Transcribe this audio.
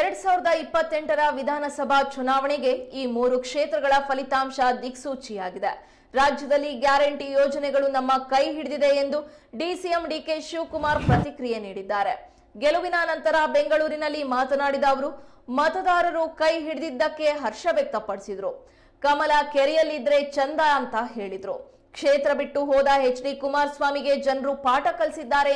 ಎರಡ್ ಸಾವಿರದ ಇಪ್ಪತ್ತೆಂಟರ ವಿಧಾನಸಭಾ ಚುನಾವಣೆಗೆ ಈ ಮೂರು ಕ್ಷೇತ್ರಗಳ ಫಲಿತಾಂಶ ದಿಕ್ಸೂಚಿಯಾಗಿದೆ ರಾಜ್ಯದಲ್ಲಿ ಗ್ಯಾರಂಟಿ ಯೋಜನೆಗಳು ನಮ್ಮ ಕೈ ಹಿಡಿದಿದೆ ಎಂದು ಡಿಸಿಎಂ ಡಿಕೆ ಶಿವಕುಮಾರ್ ಪ್ರತಿಕ್ರಿಯೆ ನೀಡಿದ್ದಾರೆ ಗೆಲುವಿನ ನಂತರ ಬೆಂಗಳೂರಿನಲ್ಲಿ ಮಾತನಾಡಿದ ಅವರು ಮತದಾರರು ಕೈ ಹಿಡಿದಿದ್ದಕ್ಕೆ ಹರ್ಷ ವ್ಯಕ್ತಪಡಿಸಿದ್ರು ಕಮಲ ಕೆರೆಯಲ್ಲಿದ್ರೆ ಚಂದ ಅಂತ ಹೇಳಿದ್ರು ಕ್ಷೇತ್ರ ಬಿಟ್ಟು ಹೋದ ಎಚ್ ಡಿ ಕುಮಾರಸ್ವಾಮಿಗೆ ಜನರು ಪಾಠ ಕಲಿಸಿದ್ದಾರೆ